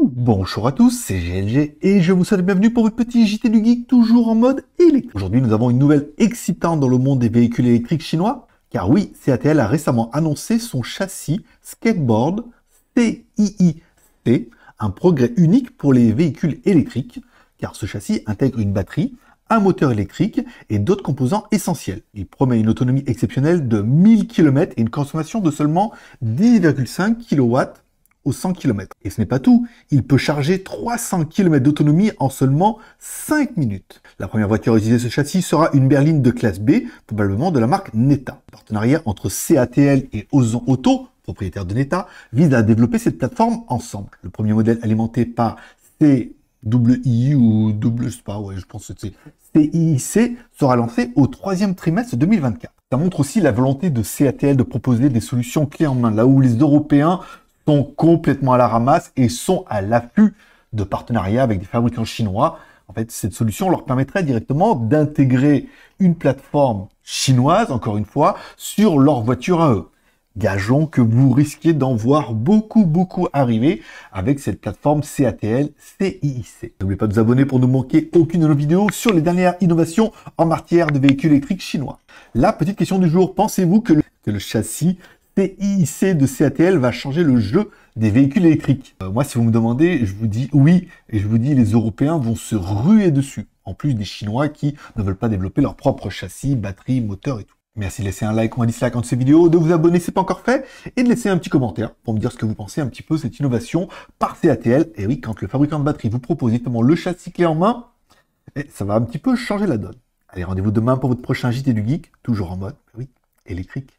Bonjour à tous, c'est GLG et je vous souhaite bienvenue pour votre petit JT du Geek toujours en mode électrique. Aujourd'hui nous avons une nouvelle excitante dans le monde des véhicules électriques chinois, car oui, CATL a récemment annoncé son châssis skateboard CIIC, un progrès unique pour les véhicules électriques, car ce châssis intègre une batterie, un moteur électrique et d'autres composants essentiels. Il promet une autonomie exceptionnelle de 1000 km et une consommation de seulement 10,5 kW 100 km. Et ce n'est pas tout, il peut charger 300 km d'autonomie en seulement 5 minutes. La première voiture à utiliser ce châssis sera une berline de classe B, probablement de la marque Neta. partenariat entre CATL et Ozon Auto propriétaire de Neta, vise à développer cette plateforme ensemble. Le premier modèle alimenté par CWI ou double, je pas, ouais, je pense que c'est CIIC sera lancé au troisième trimestre 2024. Ça montre aussi la volonté de CATL de proposer des solutions clés en main, là où les Européens sont complètement à la ramasse et sont à l'affût de partenariats avec des fabricants chinois. En fait, cette solution leur permettrait directement d'intégrer une plateforme chinoise, encore une fois, sur leur voiture à eux. Gageons que vous risquiez d'en voir beaucoup, beaucoup arriver avec cette plateforme CATL CIIC. N'oubliez pas de vous abonner pour ne manquer aucune de nos vidéos sur les dernières innovations en matière de véhicules électriques chinois. La petite question du jour, pensez-vous que le châssis TIC de CATL va changer le jeu des véhicules électriques. Euh, moi, si vous me demandez, je vous dis oui, et je vous dis les Européens vont se ruer dessus, en plus des Chinois qui ne veulent pas développer leur propre châssis, batterie, moteur et tout. Merci de laisser un like ou un dislike en ces vidéos, de vous abonner si ce n'est pas encore fait, et de laisser un petit commentaire pour me dire ce que vous pensez un petit peu de cette innovation par CATL. Et oui, quand le fabricant de batterie vous propose justement le châssis clé en main, eh, ça va un petit peu changer la donne. Allez, rendez-vous demain pour votre prochain JT du Geek, toujours en mode, oui, électrique.